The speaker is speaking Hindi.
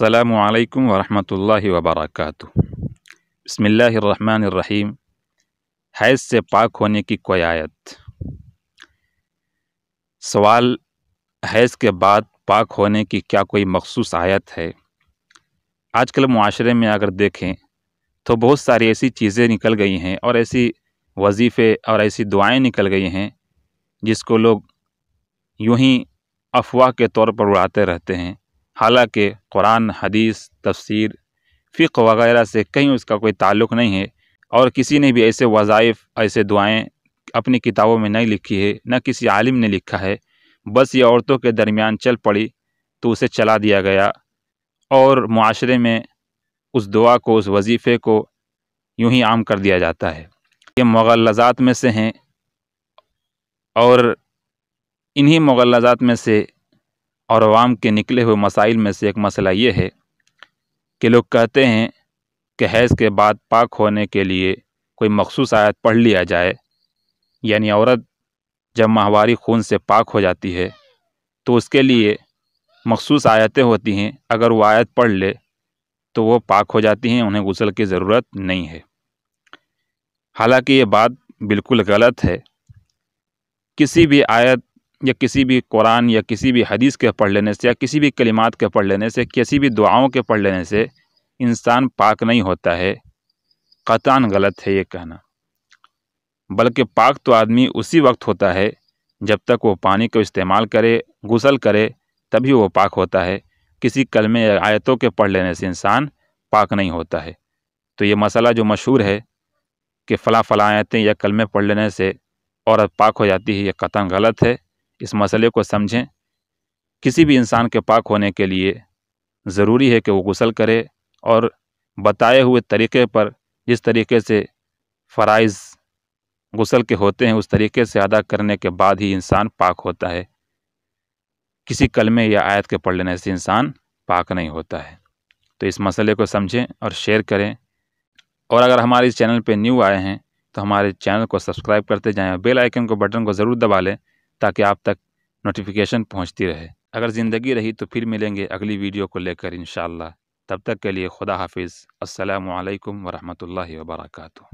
अल्लाम वरहमल वबरक बसमीम हैज़ से पाक होने की कोई आयत सवाल हैज़ के बाद पाक होने की क्या कोई मखसूस आयत है आजकल माशरे में अगर देखें तो बहुत सारी ऐसी चीज़ें निकल गई हैं और ऐसी वजीफ़े और ऐसी दुआएं निकल गई हैं जिसको लोग यूं ही अफवाह के तौर पर उड़ाते रहते हैं हालांकि कुरान हदीस तफसीर फ़िक वगैरह से कहीं उसका कोई ताल्लुक़ नहीं है और किसी ने भी ऐसे वज़ाइफ ऐसे दुआएं अपनी किताबों में नहीं लिखी है न किसी आलिम ने लिखा है बस ये औरतों के दरमियान चल पड़ी तो उसे चला दिया गया और माशरे में उस दुआ को उस वजीफ़े को यूं ही आम कर दिया जाता है ये मगलजात में से हैं और इन्हीं मगलजात में से और आवाम के निकले हुए मसाइल में से एक मसला ये है कि लोग कहते हैं कि हैज़ के बाद पाक होने के लिए कोई मखसूस आयत पढ़ लिया जाए यानी औरत जब माहवारी खून से पाक हो जाती है तो उसके लिए मखसूस आयतें होती हैं अगर वो आयत पढ़ ले तो वो पाक हो जाती हैं उन्हें गुसल की ज़रूरत नहीं है हालांकि ये बात बिल्कुल गलत है किसी भी आयत या किसी भी कुरान या किसी भी हदीस के पढ़ लेने से या किसी भी कलिमात के पढ़ लेने से किसी भी दुआओं के पढ़ लेने से इंसान पाक नहीं होता है कतान गलत है ये कहना बल्कि पाक तो आदमी उसी वक्त होता है जब तक वो पानी को इस्तेमाल करे गुसल करे तभी वो पाक होता है किसी कलमे या आयतों के पढ़ लेने से इंसान पाक नहीं होता है तो ये मसला जो मशहूर है कि फ़ला फ़ला आयतें या कलमे पढ़ लेने से औरत पाक हो जाती है ये कतान गलत है इस मसले को समझें किसी भी इंसान के पाक होने के लिए ज़रूरी है कि वो गुसल करे और बताए हुए तरीके पर जिस तरीके से फ़राइज़ गुसल के होते हैं उस तरीके से अदा करने के बाद ही इंसान पाक होता है किसी कलमे या आयत के पढ़ लेने से इंसान पाक नहीं होता है तो इस मसले को समझें और शेयर करें और अगर हमारे इस चैनल पर न्यू आए हैं तो हमारे चैनल को सब्सक्राइब करते जाएं बेल आइकन को बटन को ज़रूर दबा लें ताकि आप तक नोटिफिकेशन पहुंचती रहे अगर ज़िंदगी रही तो फिर मिलेंगे अगली वीडियो को लेकर इन तब तक के लिए खुदा हाफिज़ असलकम वरहमल वर्का